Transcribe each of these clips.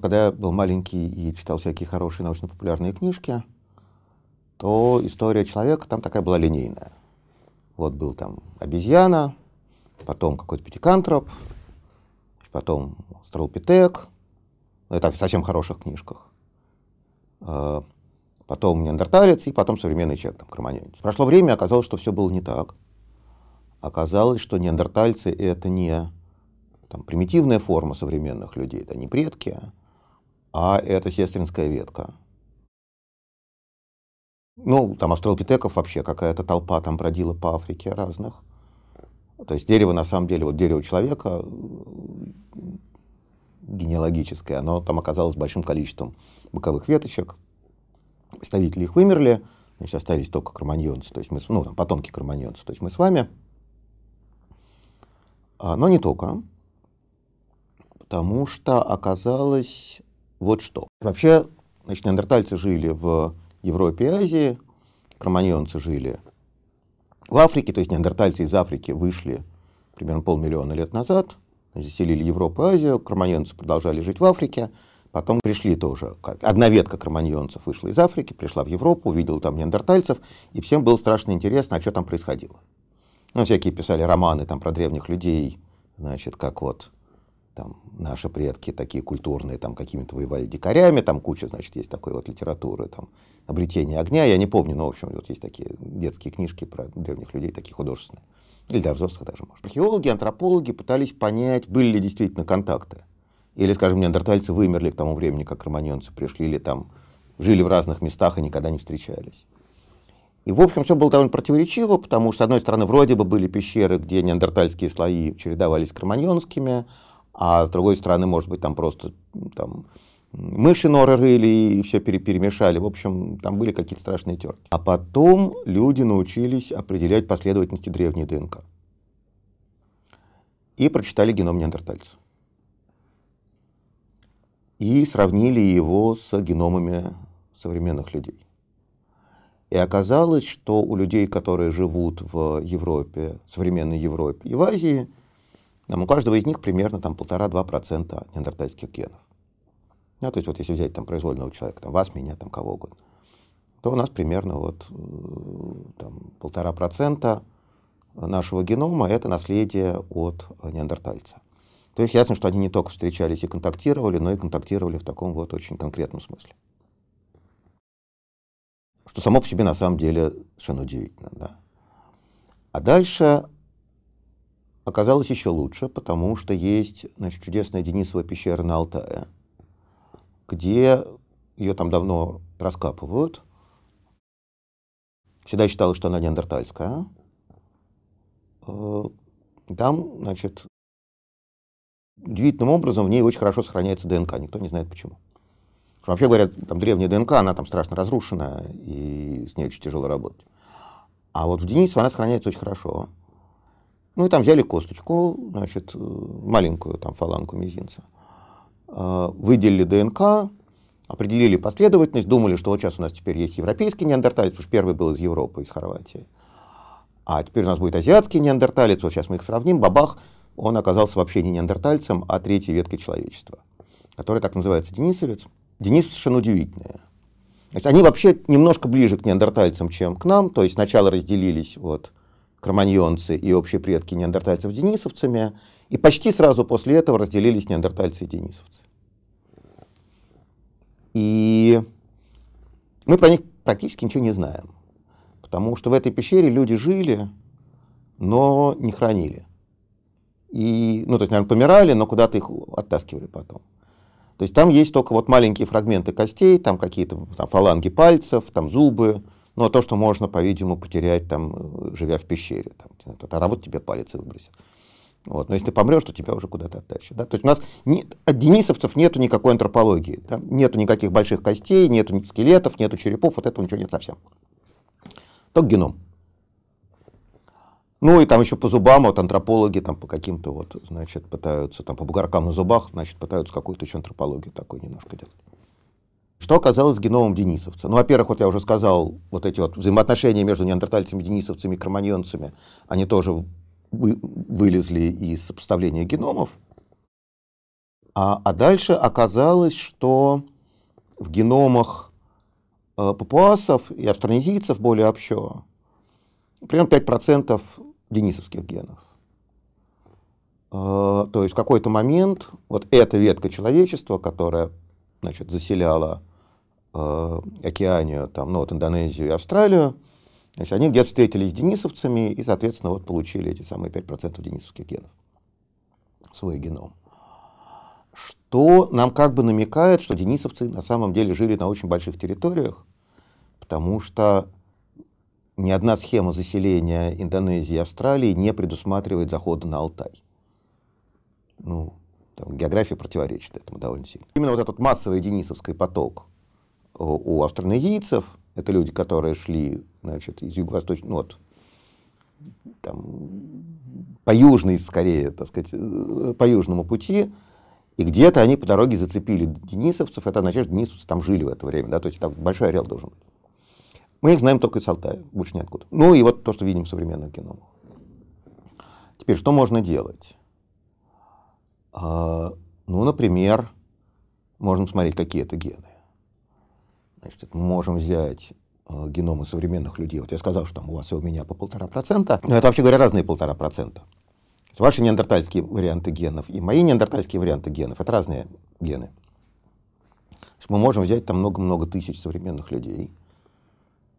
Когда я был маленький и читал всякие хорошие научно-популярные книжки, то история человека там такая была линейная. Вот был там обезьяна, потом какой-то пятикантроп, потом Стрелпитек, ну, это в совсем хороших книжках, а, потом неандерталец и потом современный человек, там, кроманьонец. Прошло время, оказалось, что все было не так. Оказалось, что неандертальцы — это не там, примитивная форма современных людей, это не предки, а а это сестринская ветка. Ну, там австралопитеков вообще какая-то толпа там бродила по Африке разных. То есть дерево, на самом деле, вот дерево человека генеалогическое, оно там оказалось большим количеством боковых веточек. Представители их вымерли, значит, остались только кроманьонцы то есть мы, ну, там, потомки кроманьонцев то есть мы с вами. А, но не только, потому что оказалось, вот что. Вообще, значит, неандертальцы жили в Европе и Азии, кроманьонцы жили в Африке, то есть неандертальцы из Африки вышли примерно полмиллиона лет назад, заселили Европу и Азию, кроманьонцы продолжали жить в Африке, потом пришли тоже, одна ветка кроманьонцев вышла из Африки, пришла в Европу, увидела там неандертальцев, и всем было страшно интересно, а что там происходило. Ну, всякие писали романы там про древних людей, значит, как вот там, наши предки такие культурные, там, какими-то воевали дикарями, там куча, значит, есть такой вот литературы, там, «Обретение огня», я не помню, но, в общем, вот есть такие детские книжки про древних людей, такие художественные, или для взрослых даже, может. Археологи, антропологи пытались понять, были ли действительно контакты, или, скажем, неандертальцы вымерли к тому времени, как романьонцы пришли, или там жили в разных местах и никогда не встречались. И, в общем, все было довольно противоречиво, потому что, с одной стороны, вроде бы были пещеры, где неандертальские слои чередовались с кроманьонскими, а с другой стороны, может быть, там просто там, мыши норы рыли и все перемешали. В общем, там были какие-то страшные терки. А потом люди научились определять последовательности древней ДНК. И прочитали геном неандертальца. И сравнили его с геномами современных людей. И оказалось, что у людей, которые живут в Европе, современной Европе и в Азии, там у каждого из них примерно там полтора-два процента неандертальских генов. Да, то есть вот если взять там произвольного человека, там вас, меня, там кого угодно, то у нас примерно вот э, там полтора процента нашего генома это наследие от э, неандертальца. То есть ясно, что они не только встречались и контактировали, но и контактировали в таком вот очень конкретном смысле. Что само по себе на самом деле совершенно удивительно. Да? А дальше Оказалось еще лучше, потому что есть значит, чудесная Денисова пещера на Алтае, где ее там давно раскапывают. Всегда считала, что она неандертальская. Э, там, значит, удивительным образом в ней очень хорошо сохраняется ДНК, никто не знает почему. вообще говорят, там древняя ДНК, она там страшно разрушена, и с ней очень тяжело работать. А вот в Денисово она сохраняется очень хорошо. Ну и там взяли косточку, значит, э, маленькую там фалангу мизинца, э, выделили ДНК, определили последовательность, думали, что вот сейчас у нас теперь есть европейский неандерталец, потому что первый был из Европы, из Хорватии. А теперь у нас будет азиатский неандерталец, вот сейчас мы их сравним, бабах, он оказался вообще не неандертальцем, а третьей веткой человечества, которая так называется денисовец. Денис совершенно удивительная. То есть они вообще немножко ближе к неандертальцам, чем к нам, то есть сначала разделились вот кроманьонцы и общие предки неандертальцев денисовцами, и почти сразу после этого разделились неандертальцы и денисовцы. И мы про них практически ничего не знаем, потому что в этой пещере люди жили, но не хранили. И, ну, то есть, наверное, помирали, но куда-то их оттаскивали потом. То есть там есть только вот маленькие фрагменты костей, там какие-то фаланги пальцев, там зубы, ну, а то, что можно, по-видимому, потерять, там, э, живя в пещере, там, а вот тебе палец и выбросил. Вот. Но если ты помрешь, то тебя уже куда-то оттащат. Да? То есть у нас нет от денисовцев нет никакой антропологии. Да? Нету никаких больших костей, нету скелетов, нету черепов, вот этого ничего нет совсем. Только геном. Ну и там еще по зубам, вот антропологи там по каким-то вот, значит, пытаются, там по бугоркам на зубах, значит, пытаются какую-то еще антропологию такой немножко делать. Что оказалось с геномом денисовца? Ну, во-первых, вот я уже сказал, вот эти вот взаимоотношения между неандертальцами, денисовцами и кроманьонцами, они тоже вы, вылезли из сопоставления геномов. А, а дальше оказалось, что в геномах э, папуасов и австронезийцев более общо примерно 5% денисовских генов. Э, то есть в какой-то момент вот эта ветка человечества, которая значит, заселяла Э, Океанию, там, ну, вот Индонезию и Австралию. Значит, они где-то встретились с денисовцами и, соответственно, вот получили эти самые 5% денисовских генов, свой геном. Что нам как бы намекает, что денисовцы на самом деле жили на очень больших территориях, потому что ни одна схема заселения Индонезии и Австралии не предусматривает захода на Алтай. Ну, там, география противоречит этому довольно сильно. Именно вот этот массовый денисовский поток у австронезийцев, это люди, которые шли значит, из юго-восточного, ну, вот, там, по южной, скорее, так сказать, э, по южному пути, и где-то они по дороге зацепили денисовцев, это означает, что денисовцы там жили в это время, да, то есть там большой орел должен быть. Мы их знаем только из Алтая, больше ниоткуда. Ну и вот то, что видим в современном кино. Теперь, что можно делать? А, ну, например, можно посмотреть, какие это гены. Значит, мы можем взять э, геномы современных людей. Вот я сказал, что там у вас и у меня по полтора процента, но это вообще говоря разные полтора процента. Ваши неандертальские варианты генов и мои неандертальские варианты генов — это разные гены. Мы можем взять там много-много тысяч современных людей,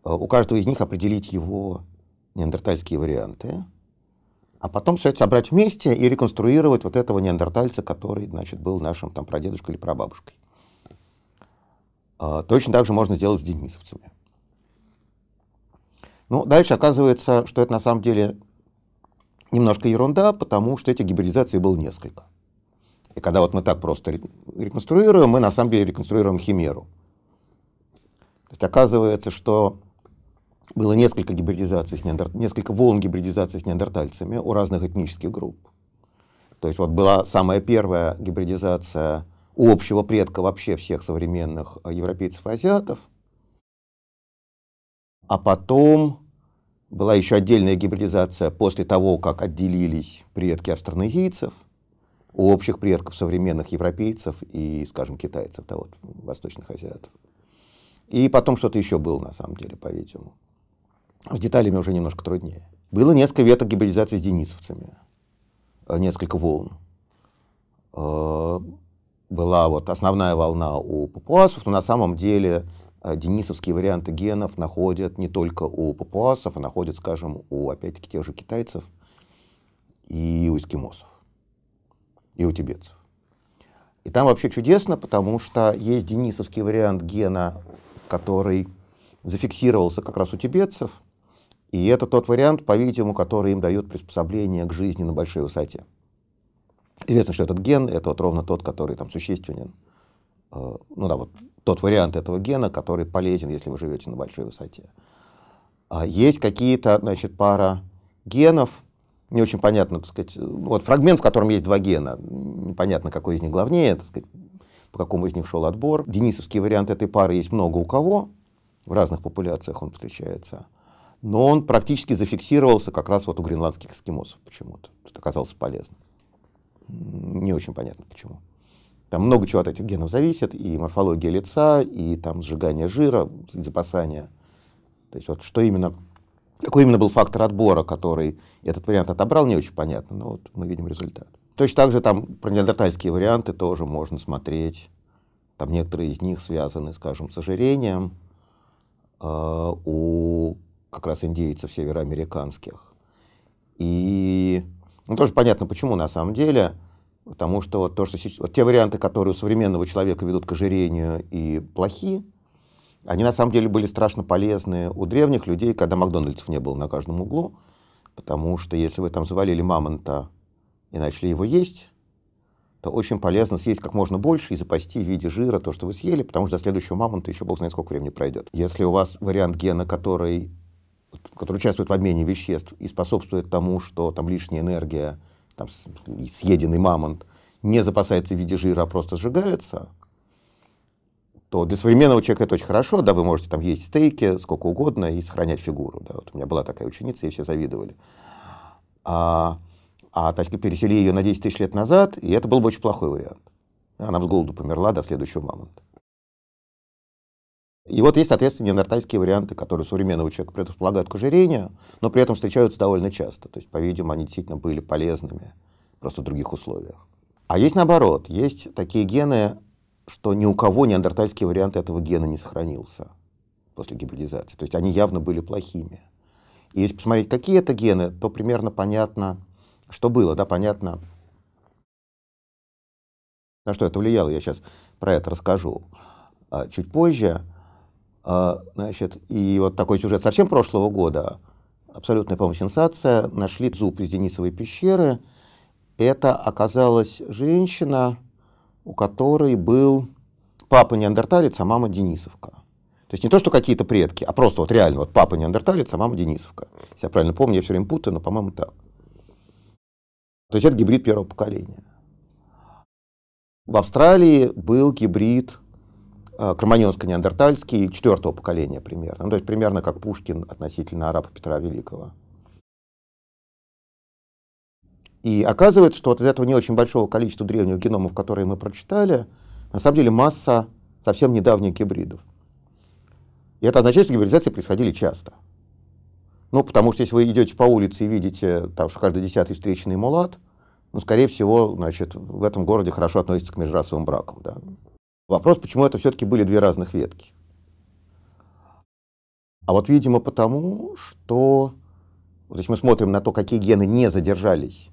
э, у каждого из них определить его неандертальские варианты, а потом все это собрать вместе и реконструировать вот этого неандертальца, который, значит, был нашим там прадедушкой или прабабушкой. А, точно так же можно сделать с денисовцами. Ну, дальше оказывается, что это на самом деле немножко ерунда, потому что этих гибридизаций было несколько. И когда вот мы так просто реконструируем, мы на самом деле реконструируем химеру. То есть оказывается, что было несколько гибридизаций с неандер... несколько волн гибридизации с неандертальцами у разных этнических групп. То есть вот была самая первая гибридизация общего предка вообще всех современных э, европейцев и азиатов. А потом была еще отдельная гибридизация после того, как отделились предки австронезийцев, общих предков современных европейцев и, скажем, китайцев, да, вот, восточных азиатов. И потом что-то еще было, на самом деле, по-видимому. С деталями уже немножко труднее. Было несколько веток гибридизации с денисовцами, э, несколько волн. Э, была вот основная волна у папуасов, но на самом деле э, денисовские варианты генов находят не только у папуасов, а находят, скажем, у, опять-таки, тех же китайцев и у эскимосов, и у тибетцев. И там вообще чудесно, потому что есть денисовский вариант гена, который зафиксировался как раз у тибетцев, и это тот вариант, по-видимому, который им дает приспособление к жизни на большой высоте. Известно, что этот ген — это вот ровно тот, который там существенен. Э, ну да, вот тот вариант этого гена, который полезен, если вы живете на большой высоте. А есть какие-то, значит, пара генов, не очень понятно, так сказать, вот фрагмент, в котором есть два гена, непонятно, какой из них главнее, так сказать, по какому из них шел отбор. Денисовский вариант этой пары есть много у кого, в разных популяциях он встречается, но он практически зафиксировался как раз вот у гренландских эскимосов почему-то. Это оказалось полезным. Не очень понятно почему. Там много чего от этих генов зависит, и морфология лица, и там сжигание жира, и запасание. То есть вот что именно, какой именно был фактор отбора, который этот вариант отобрал, не очень понятно, но вот мы видим результат. Точно так же там про неандертальские варианты тоже можно смотреть. Там некоторые из них связаны, скажем, с ожирением. Э, у как раз индейцев североамериканских. И ну, тоже понятно, почему на самом деле. Потому что вот то, что сейчас, вот те варианты, которые у современного человека ведут к ожирению и плохие, они на самом деле были страшно полезны у древних людей, когда Макдональдсов не было на каждом углу. Потому что если вы там завалили мамонта и начали его есть, то очень полезно съесть как можно больше и запасти в виде жира то, что вы съели, потому что до следующего мамонта еще бог знает сколько времени пройдет. Если у вас вариант гена, который который участвует в обмене веществ и способствует тому, что там лишняя энергия, там съеденный мамонт, не запасается в виде жира, а просто сжигается, то для современного человека это очень хорошо, да, вы можете там есть стейки сколько угодно и сохранять фигуру, да, вот у меня была такая ученица, и все завидовали. А, а тачки пересели ее на 10 тысяч лет назад, и это был бы очень плохой вариант. Она с голоду померла до следующего мамонта. И вот есть, соответственно, неандертальские варианты, которые современного человека предполагают к ожирению, но при этом встречаются довольно часто. То есть, по-видимому, они действительно были полезными, просто в других условиях. А есть наоборот, есть такие гены, что ни у кого неандертальский вариант этого гена не сохранился после гибридизации. То есть они явно были плохими. И если посмотреть, какие это гены, то примерно понятно, что было, да, понятно, на что это влияло. Я сейчас про это расскажу а, чуть позже. А, Значит, и вот такой сюжет совсем прошлого года, абсолютная, по-моему, сенсация, нашли зуб из Денисовой пещеры. Это оказалась женщина, у которой был папа неандерталец, а мама Денисовка. То есть не то, что какие-то предки, а просто вот реально, вот папа неандерталец, а мама Денисовка. Если я правильно помню, я все время путаю, но, по-моему, так. То есть это гибрид первого поколения. В Австралии был гибрид Э, кроманьонско-неандертальский четвертого поколения примерно. Ну, то есть примерно как Пушкин относительно араба Петра Великого. И оказывается, что вот из этого не очень большого количества древних геномов, которые мы прочитали, на самом деле масса совсем недавних гибридов. И это означает, что гибридизации происходили часто. Ну, потому что если вы идете по улице и видите, там, что каждый десятый встречный мулат, ну, скорее всего, значит, в этом городе хорошо относится к межрасовым бракам. Да? Вопрос, почему это все-таки были две разных ветки. А вот, видимо, потому, что... вот если мы смотрим на то, какие гены не задержались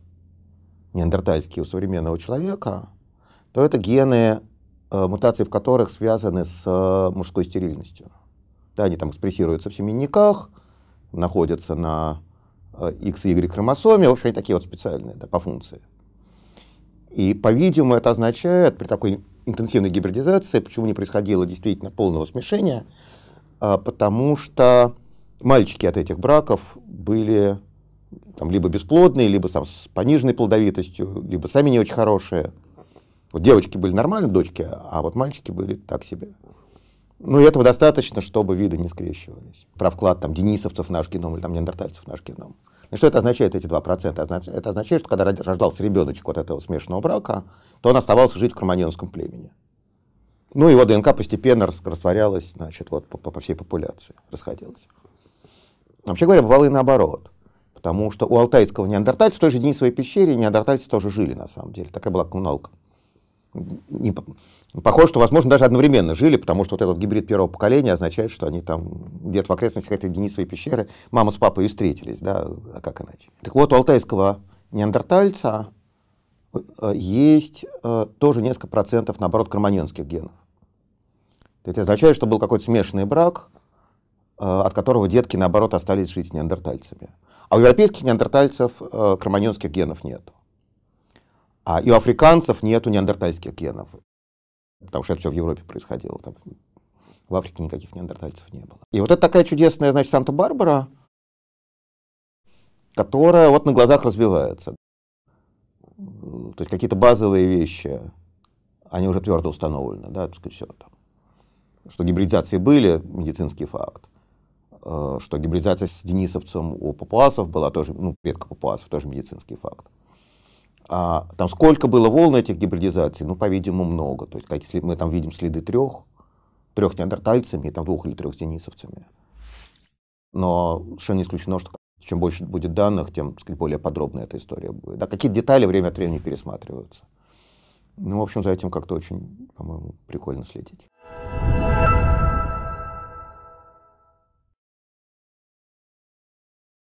неандертальские у современного человека, то это гены, э, мутации в которых связаны с э, мужской стерильностью. Да, они там экспрессируются в семенниках, находятся на э, X и Y хромосоме, в общем, они такие вот специальные да, по функции. И, по-видимому, это означает при такой интенсивной гибридизации, почему не происходило действительно полного смешения, а, потому что мальчики от этих браков были там, либо бесплодные, либо там, с пониженной плодовитостью, либо сами не очень хорошие. Вот девочки были нормальные, дочки, а вот мальчики были так себе. Ну, и этого достаточно, чтобы виды не скрещивались. Про вклад там денисовцев наш геном или там неандертальцев наш геном. И ну, что это означает, эти 2%? Это означает, что когда рождался ребеночек от этого смешанного брака, то он оставался жить в карманьонском племени. Ну, его ДНК постепенно растворялась, значит, вот по, по всей популяции, расходилась. Вообще говоря, бывало и наоборот. Потому что у алтайского неандертальца в той же Денисовой пещере неандертальцы тоже жили, на самом деле. Такая была коммуналка не, похоже, что, возможно, даже одновременно жили, потому что вот этот гибрид первого поколения означает, что они там где-то в окрестностях этой Денисовой пещеры мама с папой и встретились, да, а как иначе. Так вот, у алтайского неандертальца э, есть э, тоже несколько процентов, наоборот, карманьонских генов. Это означает, что был какой-то смешанный брак, э, от которого детки, наоборот, остались жить с неандертальцами. А у европейских неандертальцев э, кроманьонских генов нету. А и у африканцев нету неандертальских генов, потому что это все в Европе происходило. Там в Африке никаких неандертальцев не было. И вот это такая чудесная, значит, Санта-Барбара, которая вот на глазах развивается. То есть какие-то базовые вещи, они уже твердо установлены, да, так сказать, все там. Что гибридизации были, медицинский факт. Э, что гибридизация с денисовцем у папуасов была тоже, ну, предка папуасов, тоже медицинский факт. А, там сколько было волн этих гибридизаций? Ну, по-видимому, много. То есть, как, если мы там видим следы трех, трех неандертальцами, и там двух или трех денисовцами. Но совершенно не исключено, что чем больше будет данных, тем сказать, более подробная эта история будет. Да, какие детали время от времени пересматриваются. Ну, в общем, за этим как-то очень, по-моему, прикольно следить.